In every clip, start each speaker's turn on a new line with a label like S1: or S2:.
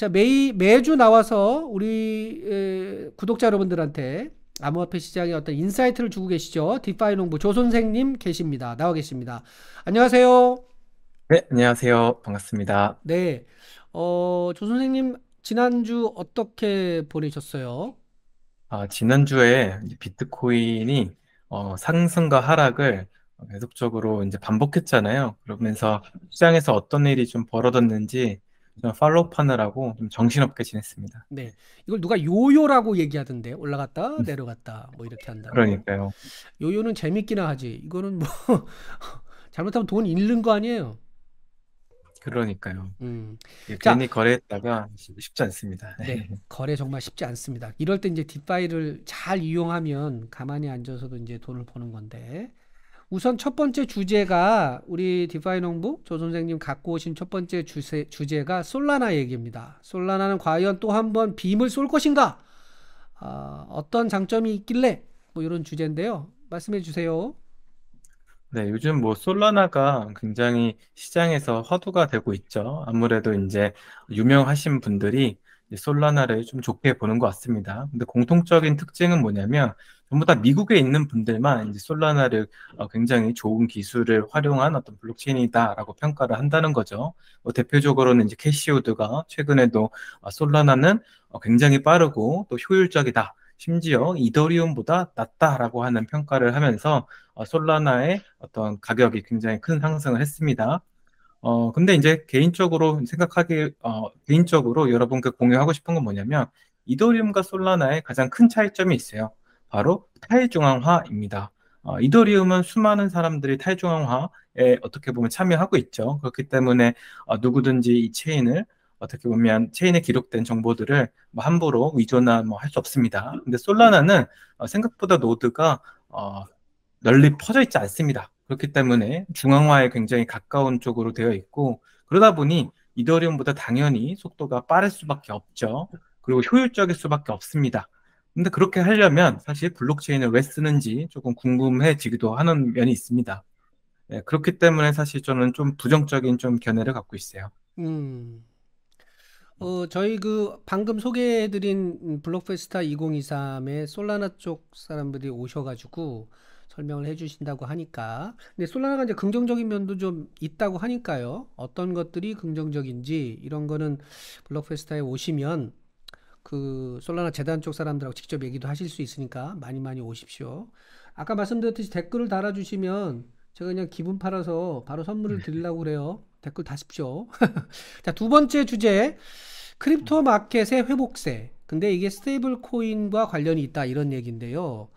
S1: 자, 매, 매주 나와서 우리 에, 구독자 여러분들한테 암호화폐 시장에 어떤 인사이트를 주고 계시죠. 디파이 농부 조선생님 계십니다. 나와 계십니다. 안녕하세요.
S2: 네, 안녕하세요. 반갑습니다.
S1: 네. 어, 조선생님, 지난주 어떻게 보내셨어요?
S2: 아, 지난주에 비트코인이 어, 상승과 하락을 계속적으로 이제 반복했잖아요. 그러면서 시장에서 어떤 일이 좀 벌어졌는지 팔로우 파느라고 좀 정신없게 지냈습니다.
S1: 네, 이걸 누가 요요라고 얘기하던데 올라갔다 음. 내려갔다 뭐 이렇게 한다. 그러니까요. 요요는 재밌기나 하지. 이거는 뭐 잘못하면 돈 잃는 거 아니에요.
S2: 그러니까요. 음. 예, 괜히 자, 거래했다가 쉽지 않습니다. 네,
S1: 거래 정말 쉽지 않습니다. 이럴 때 이제 딥바이를 잘 이용하면 가만히 앉아서도 이제 돈을 버는 건데 우선 첫 번째 주제가 우리 디파이 농부 조 선생님 갖고 오신 첫 번째 주제, 주제가 솔라나 얘기입니다. 솔라나는 과연 또 한 번 빔을 쏠 것인가? 어, 어떤 장점이 있길래? 뭐 이런 주제인데요. 말씀해 주세요.
S2: 네, 요즘 뭐 솔라나가 굉장히 시장에서 화두가 되고 있죠. 아무래도 이제 유명하신 분들이 솔라나를 좀 좋게 보는 것 같습니다. 근데 공통적인 특징은 뭐냐면 전부 다 미국에 있는 분들만 이제 솔라나를 어, 굉장히 좋은 기술을 활용한 어떤 블록체인이다라고 평가를 한다는 거죠. 뭐 대표적으로는 이제 캐시우드가 최근에도 어, 솔라나는 어, 굉장히 빠르고 또 효율적이다. 심지어 이더리움보다 낫다라고 하는 평가를 하면서 어, 솔라나의 어떤 가격이 굉장히 큰 상승을 했습니다. 어, 근데 이제 개인적으로 생각하기, 어, 개인적으로 여러분께 공유하고 싶은 건 뭐냐면, 이더리움과 솔라나의 가장 큰 차이점이 있어요. 바로 탈중앙화입니다. 어, 이더리움은 수많은 사람들이 탈중앙화에 어떻게 보면 참여하고 있죠. 그렇기 때문에 어, 누구든지 이 체인을 어떻게 보면 체인에 기록된 정보들을 뭐 함부로 위조나 뭐 할 수 없습니다. 근데 솔라나는 어, 생각보다 노드가 어, 널리 퍼져 있지 않습니다. 그렇기 때문에 중앙화에 굉장히 가까운 쪽으로 되어 있고 그러다 보니 이더리움보다 당연히 속도가 빠를 수밖에 없죠. 그리고 효율적일 수밖에 없습니다. 근데 그렇게 하려면 사실 블록체인을 왜 쓰는지 조금 궁금해지기도 하는 면이 있습니다. 네, 그렇기 때문에 사실 저는 좀 부정적인 좀 견해를 갖고 있어요.
S1: 음. 어, 저희 그 방금 소개해드린 블록페스타 2023에 솔라나 쪽 사람들이 오셔가지고 설명을 해주신다고 하니까. 근데 솔라나가 이제 긍정적인 면도 좀 있다고 하니까요. 어떤 것들이 긍정적인지 이런 거는 블록페스타에 오시면 그 솔라나 재단 쪽 사람들하고 직접 얘기도 하실 수 있으니까 많이 많이 오십시오. 아까 말씀드렸듯이 댓글을 달아주시면 제가 그냥 기분 팔아서 바로 선물을 네. 드리려고 그래요. 댓글 다십시오. 자, 두 번째 주제. 크립토 마켓의 회복세. 근데 이게 스테이블 코인과 관련이 있다 이런 얘기인데요.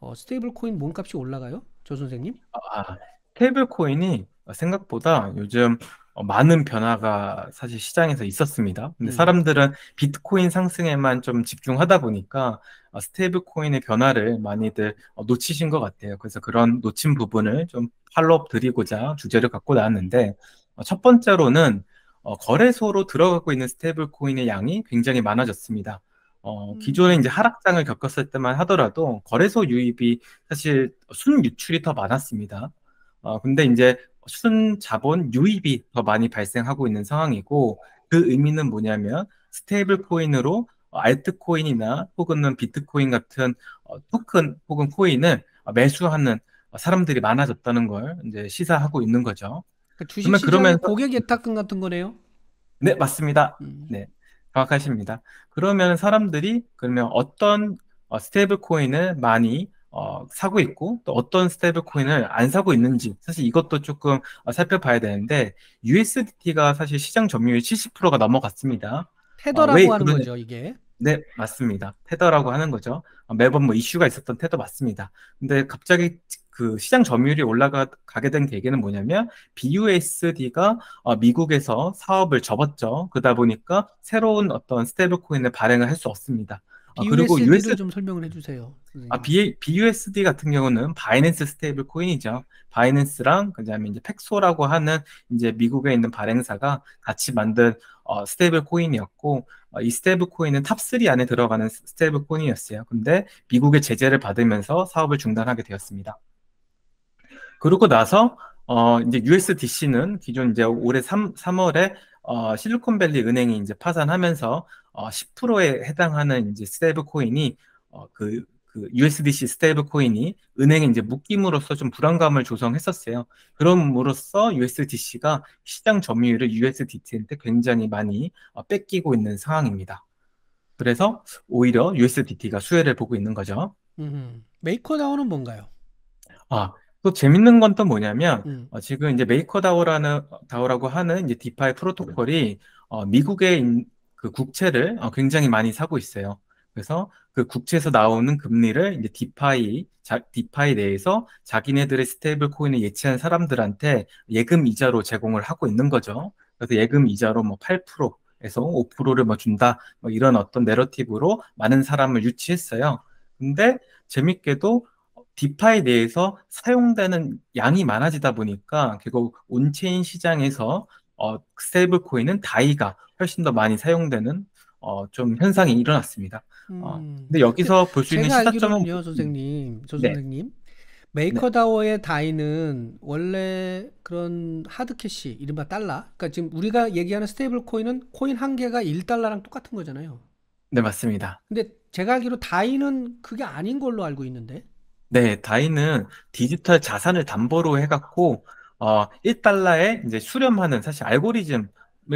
S1: 어, 스테이블 코인 몸값이 올라가요? 조 선생님? 아, 스테이블
S2: 코인이 아, 생각보다 요즘 어, 많은 변화가 사실 시장에서 있었습니다. 근데 음. 사람들은 비트코인 상승에만 좀 집중하다 보니까 어, 스테이블 코인의 변화를 많이들 어, 놓치신 것 같아요. 그래서 그런 놓친 부분을 좀 팔로업 드리고자 주제를 갖고 나왔는데 첫 번째로는 거래소로 들어가고 있는 스테이블 코인의 양이 굉장히 많아졌습니다. 어, 기존에 이제 음. 하락장을 겪었을 때만 하더라도 거래소 유입이 사실 순 유출이 더 많았습니다. 어, 근데 이제 순자본 유입이 더 많이 발생하고 있는 상황이고 그 의미는 뭐냐면 스테이블 코인으로 알트코인이나 혹은 비트코인 같은 어, 토큰 혹은 코인을 매수하는 사람들이 많아졌다는 걸 이제 시사하고 있는 거죠.
S1: 그러 주식 그러면 그러면 고객 예탁금 같은 거네요.
S2: 네, 맞습니다. 음. 네. 정확하십니다. 그러면 사람들이 그러면 어떤 어, 스테이블 코인을 많이 어, 사고 있고 또 어떤 스테이블 코인을 안 사고 있는지 사실 이것도 조금 어, 살펴봐야 되는데 USDT가 사실 시장 점유율 70%가 넘어갔습니다.
S1: 테더라고 어, 하는 그런... 거죠 이게.
S2: 네 맞습니다. 테더라고 하는 거죠. 어, 매번 뭐 이슈가 있었던 테더 맞습니다. 근데 갑자기 그 시장 점유율이 올라가게 된 계기는 뭐냐면 BUSD가 어, 미국에서 사업을 접었죠. 그러다 보니까 새로운 어떤 스테이블 코인을 발행을 할 수 없습니다. 아, 그리고 USD도 US...
S1: 좀 설명을 해주세요. 선생님. 아,
S2: B, BUSD 같은 경우는 바이낸스 스테이블 코인이죠. 바이낸스랑 그다음에 이제 팩소라고 하는 이제 미국에 있는 발행사가 같이 만든 어, 스테이블 코인이었고 어, 이 스테이블 코인은 탑3 안에 들어가는 스테이블 코인이었어요. 근데 미국의 제재를 받으면서 사업을 중단하게 되었습니다. 그러고 나서 어, 이제 USDC는 기존 이제 올해 3, 3월에 어, 실리콘밸리 은행이 이제 파산하면서 어, 10%에 해당하는 이제 스테이블 코인이 어, 그, 그 USDC 스테이블 코인이 은행에 이제 묶임으로써 좀 불안감을 조성했었어요. 그럼으로써 USDC가 시장 점유율을 USDT한테 굉장히 많이 어, 뺏기고 있는 상황입니다. 그래서 오히려 USDT가 수혜를 보고 있는 거죠.
S1: 음, 메이커다운는 뭔가요?
S2: 아, 또 재밌는 건 또 뭐냐면 음. 어, 지금 이제 메이커다오라는 어, 다오라고 하는 이제 디파이 프로토콜이 어, 미국의 인, 그 국채를 어, 굉장히 많이 사고 있어요. 그래서 그 국채에서 나오는 금리를 이제 디파이, 자, 디파이 내에서 자기네들의 스테이블 코인을 예치한 사람들한테 예금 이자로 제공을 하고 있는 거죠. 그래서 예금 이자로 뭐 8%에서 5%를 뭐 준다, 뭐 이런 어떤 내러티브로 많은 사람을 유치했어요. 근데 재밌게도 디파이 내에서 사용되는 양이 많아지다 보니까 결국 온체인 시장에서 어, 스테이블 코인은 다이가 훨씬 더 많이 사용되는 어, 좀 현상이 일어났습니다. 어, 음. 근데 여기서 볼 수 있는 시사점은 요 뭐, 음. 선생님, 조 네.
S1: 선생님. 메이커다워의 네. 다이는 원래 그런 하드캐시 이른바 달러 그러니까 지금 우리가 얘기하는 스테이블 코인은 코인 한 개가 1달러랑 똑같은 거잖아요.
S2: 네, 맞습니다.
S1: 근데 제가 알기로 다이는 그게 아닌 걸로 알고 있는데.
S2: 네, 다이는 디지털 자산을 담보로 해갖고 어, 1달러에 이제 수렴하는 사실 알고리즘을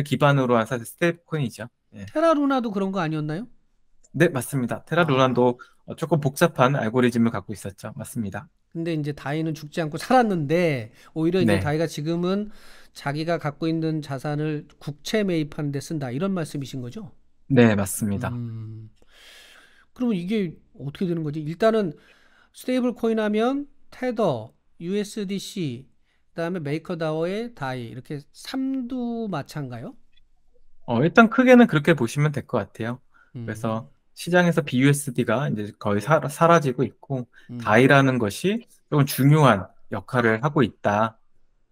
S2: 기반으로 한 사실 스테이블코인이죠. 예.
S1: 테라루나도 그런 거 아니었나요?
S2: 네, 맞습니다. 테라루나도 아. 조금 복잡한 알고리즘을 갖고 있었죠. 맞습니다.
S1: 근데 이제 다이는 죽지 않고 살았는데 오히려 이제 네. 다이가 지금은 자기가 갖고 있는 자산을 국채 매입하는 데 쓴다 이런 말씀이신 거죠?
S2: 네, 맞습니다. 음...
S1: 그러면 이게 어떻게 되는 거지? 일단은 스테이블 코인 하면 테더, USDC 그다음에 메이커다워의 다이 이렇게 삼두 마찬가요?
S2: 어, 일단 크게는 그렇게 보시면 될 것 같아요. 음. 그래서 시장에서 BUSD가 이제 거의 사, 라지고 있고 음. 다이라는 것이 조금 중요한 역할을 하고 있다.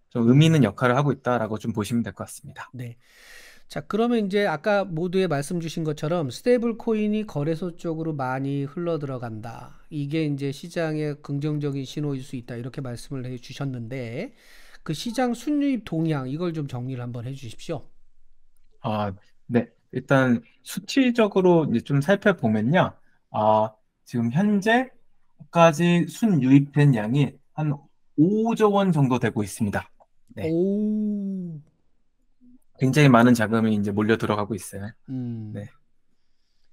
S2: 좀 의미 있는 역할을 하고 있다라고 좀 보시면 될 것 같습니다.
S1: 네. 자, 그러면 이제 아까 모두에 말씀 주신 것처럼 스테이블 코인이 거래소 쪽으로 많이 흘러 들어간다. 이게 이제 시장의 긍정적인 신호일 수 있다. 이렇게 말씀을 해 주셨는데 그 시장 순유입 동향 이걸 좀 정리를 한번 해 주십시오.
S2: 아, 네. 일단 수치적으로 이제 좀 살펴보면요. 아, 지금 현재까지 순유입된 양이 한 5조 원 정도 되고 있습니다.
S1: 네. 오.
S2: 굉장히 많은 자금이 이제 몰려 들어가고 있어요. 음. 네.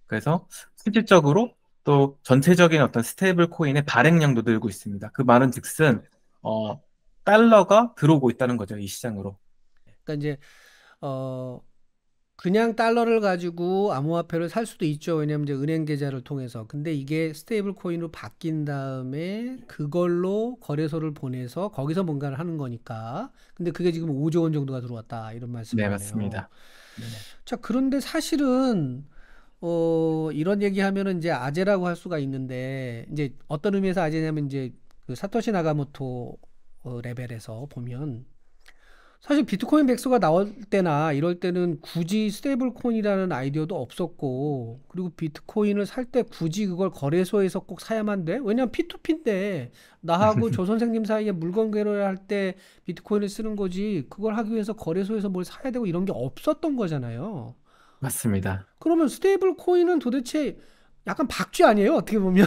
S2: 그래서 실질적으로 또 전체적인 어떤 스테이블 코인의 발행량도 늘고 있습니다. 그 말은 즉슨 어 달러가 들어오고 있다는 거죠 이 시장으로.
S1: 그러니까 이제 어 그냥 달러를 가지고 암호화폐를 살 수도 있죠. 왜냐하면 이제 은행 계좌를 통해서. 근데 이게 스테이블 코인으로 바뀐 다음에 그걸로 거래소를 보내서 거기서 뭔가를 하는 거니까. 근데 그게 지금 5조 원 정도가 들어왔다 이런 말씀이네요. 네 맞습니다. 네네. 자 그런데 사실은 어 이런 얘기하면은 이제 아재라고 할 수가 있는데 이제 어떤 의미에서 아재냐면 이제 그 사토시 나가모토 어, 레벨에서 보면 사실 비트코인 백서가 나올 때나 이럴 때는 굳이 스테이블 코인이라는 아이디어도 없었고 그리고 비트코인을 살 때 굳이 그걸 거래소에서 꼭 사야만 돼? 왜냐면 P2P인데 나하고 조 선생님 사이에 물건 거래를 할 때 비트코인을 쓰는 거지 그걸 하기 위해서 거래소에서 뭘 사야 되고 이런 게 없었던 거잖아요.
S2: 맞습니다.
S1: 그러면 스테이블 코인은 도대체 약간 박쥐 아니에요? 어떻게 보면?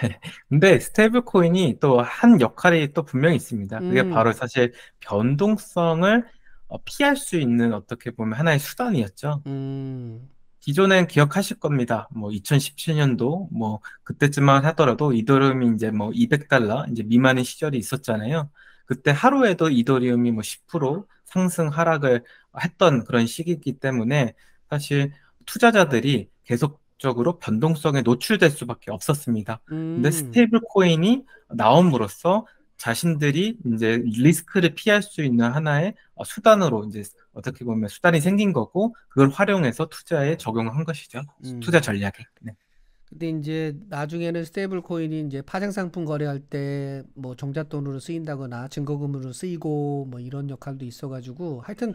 S2: 근데 스테이블 코인이 또 한 역할이 또 분명히 있습니다. 그게 음. 바로 사실 변동성을 어, 피할 수 있는 어떻게 보면 하나의 수단이었죠. 음. 기존엔 기억하실 겁니다. 뭐 2017년도 뭐 그때쯤만 하더라도 이더리움이 이제 뭐 200달러 이제 미만의 시절이 있었잖아요. 그때 하루에도 이더리움이 뭐 10% 상승 하락을 했던 그런 시기이기 때문에 사실 투자자들이 계속 적으로 변동성에 노출될 수밖에 없었습니다. 음. 근데 스테이블 코인이 나옴으로써 자신들이 이제 리스크를 피할 수 있는 하나의 어, 수단으로 이제 어떻게 보면 수단이 생긴 거고 그걸 활용해서 투자에 적용한 것이죠. 음. 투자 전략에. 네.
S1: 근데 이제 나중에는 스테이블 코인이 이제 파생 상품 거래할 때뭐 종잣돈으로 쓰인다거나 증거금으로 쓰이고 뭐 이런 역할도 있어가지고 하여튼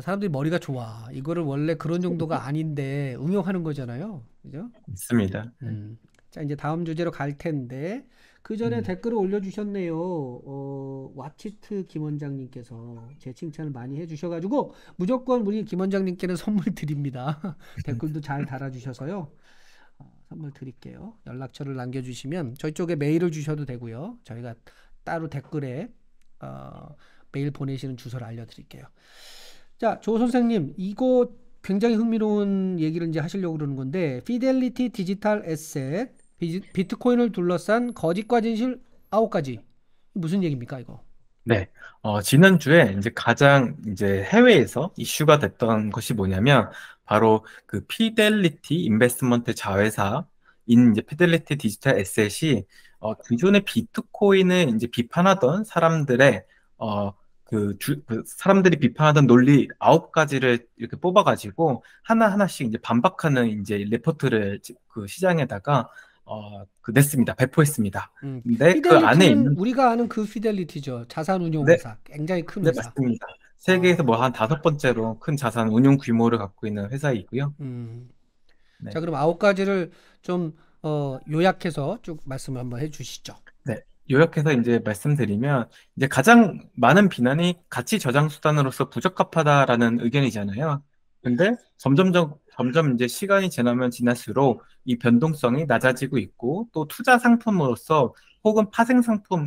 S1: 사람들이 머리가 좋아. 이거를 원래 그런 정도가 아닌데 응용하는 거잖아요. 그죠?
S2: 있습니다. 네. 음.
S1: 자 이제 다음 주제로 갈 텐데 그 전에 음. 댓글을 올려주셨네요. 어, 와치트 김 원장님께서 제 칭찬을 많이 해주셔가지고 무조건 우리 김 원장님께는 선물 드립니다. 댓글도 잘 달아주셔서요. 선물 드릴게요. 연락처를 남겨주시면 저희 쪽에 메일을 주셔도 되고요. 저희가 따로 댓글에 어, 메일 보내시는 주소를 알려드릴게요. 자, 조 선생님, 이거 굉장히 흥미로운 얘기를 이제 하시려고 그러는 건데, 피델리티 디지털 에셋, 비트코인을 둘러싼 거짓과 진실 아홉 가지 무슨 얘기입니까, 이거?
S2: 네. 어, 지난주에 이제 가장 이제 해외에서 이슈가 됐던 것이 뭐냐면, 바로 그 피델리티 인베스먼트 자회사인 이제 피델리티 디지털 에셋이 어, 기존의 비트코인을 이제 비판하던 사람들의 어, 그, 주, 그 사람들이 비판하던 논리 아홉 가지를 이렇게 뽑아가지고 하나 하나씩 이제 반박하는 이제 레포트를 그 시장에다가 어, 그 냈습니다. 배포했습니다. 음, 근데 그 안에 있는...
S1: 우리가 아는 그 피델리티죠. 자산운용회사. 네. 굉장히 큰 네, 회 네, 맞습니다.
S2: 세계에서 아. 뭐한 다섯 번째로 큰 자산 운용 규모를 갖고 있는 회사이고요. 음. 네. 자, 그럼
S1: 아홉 가지를 좀 어, 요약해서 쭉 말씀을 한번 해주시죠.
S2: 네. 요약해서 이제 말씀드리면 이제 가장 많은 비난이 가치 저장 수단으로서 부적합하다라는 의견이잖아요. 근데 점점 점점 점 이제 시간이 지나면 지날수록 이 변동성이 낮아지고 있고 또 투자 상품으로서 혹은 파생 상품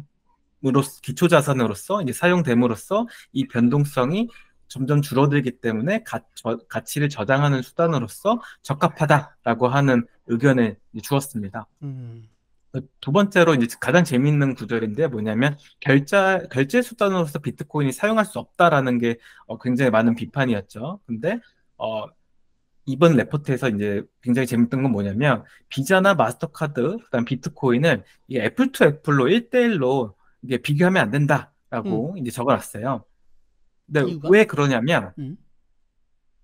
S2: 으로 기초 자산으로서 이제 사용됨으로써 이 변동성이 점점 줄어들기 때문에 가, 저, 가치를 저장하는 수단으로서 적합하다라고 하는 의견을 주었습니다. 음. 두 번째로 이제 가장 재미있는 구절인데 뭐냐면 결자 결제 수단으로서 비트코인이 사용할 수 없다라는 게 어, 굉장히 많은 비판이었죠. 근데 어, 이번 레포트에서 이제 굉장히 재밌던 건 뭐냐면 비자나 마스터카드 그다음 비트코인은이 애플 투 애플로 일대일로 이게 비교하면 안 된다라고 음. 이제 적어놨어요. 근데 이유가? 왜 그러냐면 음.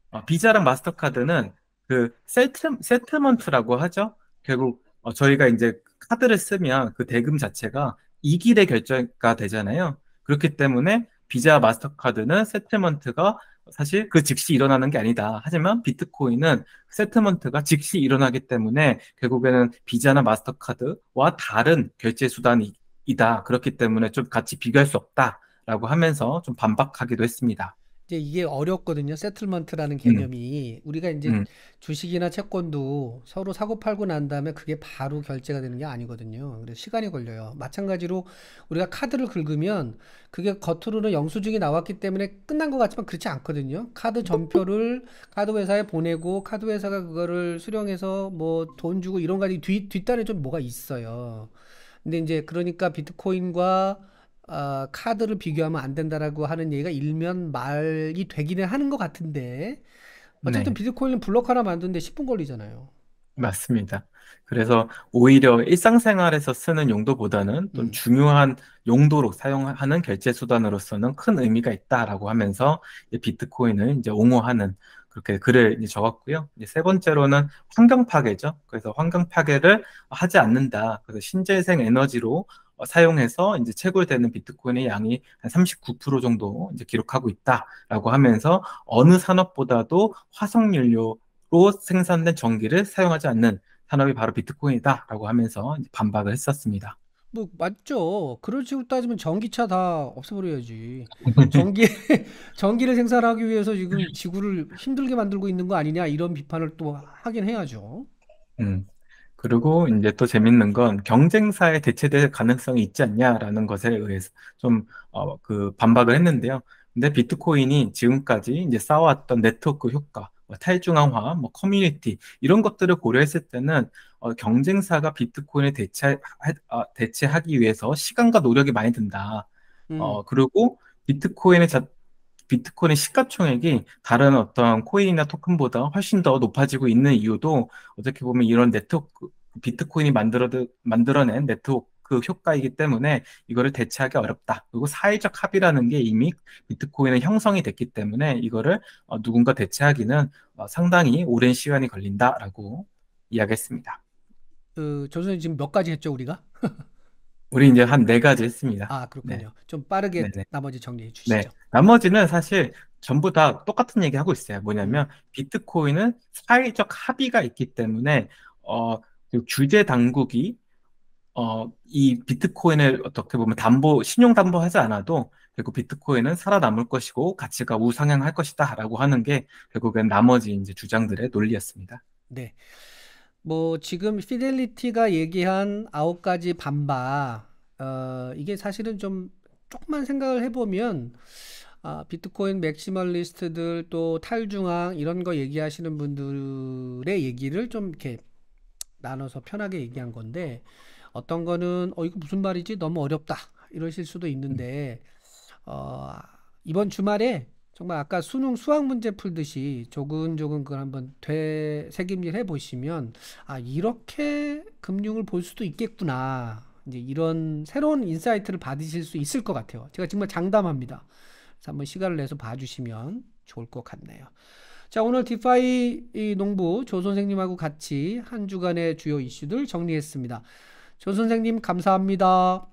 S2: 어, 비자랑 마스터카드는 그 세트, 세트먼트라고 하죠. 결국 어, 저희가 이제 카드를 쓰면 그 대금 자체가 이길의 결정가 되잖아요. 그렇기 때문에 비자 마스터카드는 세트먼트가 사실 그 즉시 일어나는 게 아니다. 하지만 비트코인은 세트먼트가 즉시 일어나기 때문에 결국에는 비자나 마스터카드와 다른 결제 수단이 이다. 그렇기 때문에 좀 같이 비교할 수 없다라고 하면서 좀 반박하기도 했습니다.
S1: 이제 이게 어렵거든요. 세틀먼트라는 음. 개념이 음. 우리가 이제 음. 주식이나 채권도 서로 사고 팔고 난 다음에 그게 바로 결제가 되는 게 아니거든요. 그래서 시간이 걸려요. 마찬가지로 우리가 카드를 긁으면 그게 겉으로는 영수증이 나왔기 때문에 끝난 것 같지만 그렇지 않거든요. 카드 전표를 카드 회사에 보내고 카드 회사가 그거를 수령해서 뭐 돈 주고 이런 가지 뒷 뒷단에 좀 뭐가 있어요. 근데 이제 그러니까 비트코인과 어, 카드를 비교하면 안 된다라고 하는 얘기가 일면 말이 되기는 하는 것 같은데 어쨌든 네. 비트코인은 블록 하나 만드는데 10분 걸리잖아요.
S2: 맞습니다. 그래서 오히려 일상생활에서 쓰는 용도보다는 좀 음. 중요한 용도로 사용하는 결제 수단으로서는 큰 의미가 있다라고 하면서 비트코인을 이제 옹호하는 그렇게 글을 이제 적었고요. 이제 세 번째로는 환경 파괴죠. 그래서 환경 파괴를 하지 않는다. 그래서 신재생 에너지로 어, 사용해서 이제 채굴되는 비트코인의 양이 한 39% 정도 이제 기록하고 있다라고 하면서 어느 산업보다도 화석연료로 생산된 전기를 사용하지 않는 산업이 바로 비트코인이다라고 하면서 이제 반박을 했었습니다.
S1: 뭐 맞죠. 그런 식으로 따지면 전기차 다 없애버려야지. 전기 전기를 생산하기 위해서 지금 지구를 힘들게 만들고 있는 거 아니냐 이런 비판을 또 하긴 해야죠.
S2: 음. 그리고 이제 또 재밌는 건 경쟁사에 대체될 가능성이 있지 않냐라는 것에 의해서 좀어그 반박을 했는데요. 근데 비트코인이 지금까지 이제 쌓아왔던 네트워크 효과, 뭐 탈중앙화, 뭐 커뮤니티 이런 것들을 고려했을 때는 어, 경쟁사가 비트코인을 대체, 하, 어, 대체하기 위해서 시간과 노력이 많이 든다. 어, 음. 어, 그리고 비트코인의 자, 비트코인의 시가총액이 다른 어떤 코인이나 토큰보다 훨씬 더 높아지고 있는 이유도 어떻게 보면 이런 네트워크 비트코인이 만들어 만들어낸 네트워크 효과이기 때문에 이거를 대체하기 어렵다. 그리고 사회적 합의라는 게 이미 비트코인은 형성이 됐기 때문에 이거를 어, 누군가 대체하기는 어, 상당히 오랜 시간이 걸린다라고 이야기했습니다.
S1: 그 어, 조선생 지금 몇 가지 했죠 우리가?
S2: 우리 이제 한 네 가지 했습니다.
S1: 아 그렇군요. 네. 좀 빠르게 네네. 네. 나머지 정리해 네.
S2: 주시죠. 네. 나머지는 사실 전부 다 똑같은 얘기 하고 있어요. 뭐냐면 비트코인은 사회적 합의가 있기 때문에 어, 그 규제 당국이 어, 이 비트코인을 어떻게 보면 담보, 신용 담보하지 않아도 결국 비트코인은 살아남을 것이고 가치가 우상향할 것이다라고 하는 게 결국엔 나머지 이제 주장들의 논리였습니다.
S1: 네. 뭐 지금 피델리티가 얘기한 아홉 가지 반바 어, 이게 사실은 좀 조금만 생각을 해보면 아, 비트코인 맥시멀리스트들 또 탈중앙 이런 거 얘기하시는 분들의 얘기를 좀 이렇게 나눠서 편하게 얘기한 건데 어떤 거는 어 이거 무슨 말이지 너무 어렵다 이러실 수도 있는데 어, 이번 주말에 정말 아까 수능 수학 문제 풀듯이 조근조근 그걸 한번 되새김질 해보시면 아 이렇게 금융을 볼 수도 있겠구나 이제 이런 새로운 인사이트를 받으실 수 있을 것 같아요. 제가 정말 장담합니다. 그래서 한번 시간을 내서 봐주시면 좋을 것 같네요. 자 오늘 디파이 농부 조 선생님하고 같이 한 주간의 주요 이슈들 정리했습니다. 조 선생님 감사합니다.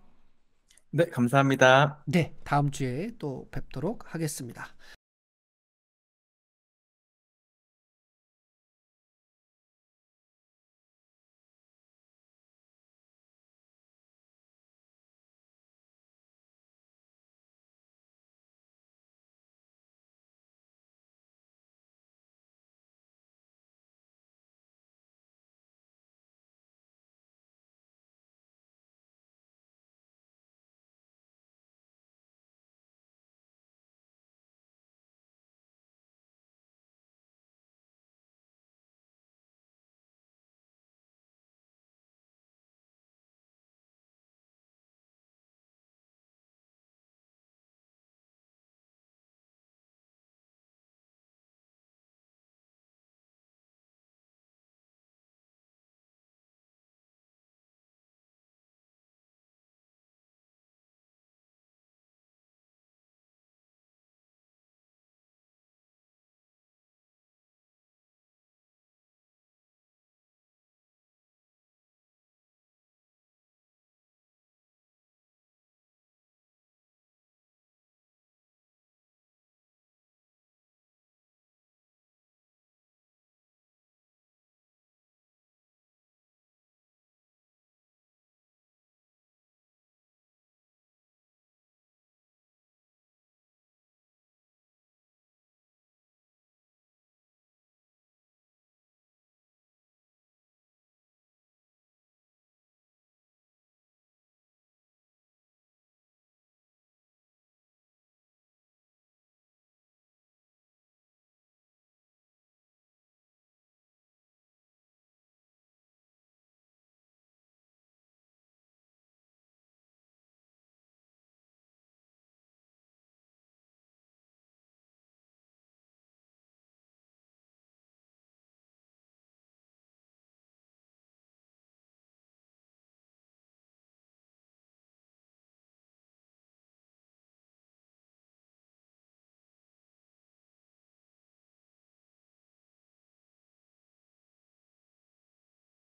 S1: 네, 감사합니다. 네, 다음 주에 또 뵙도록 하겠습니다.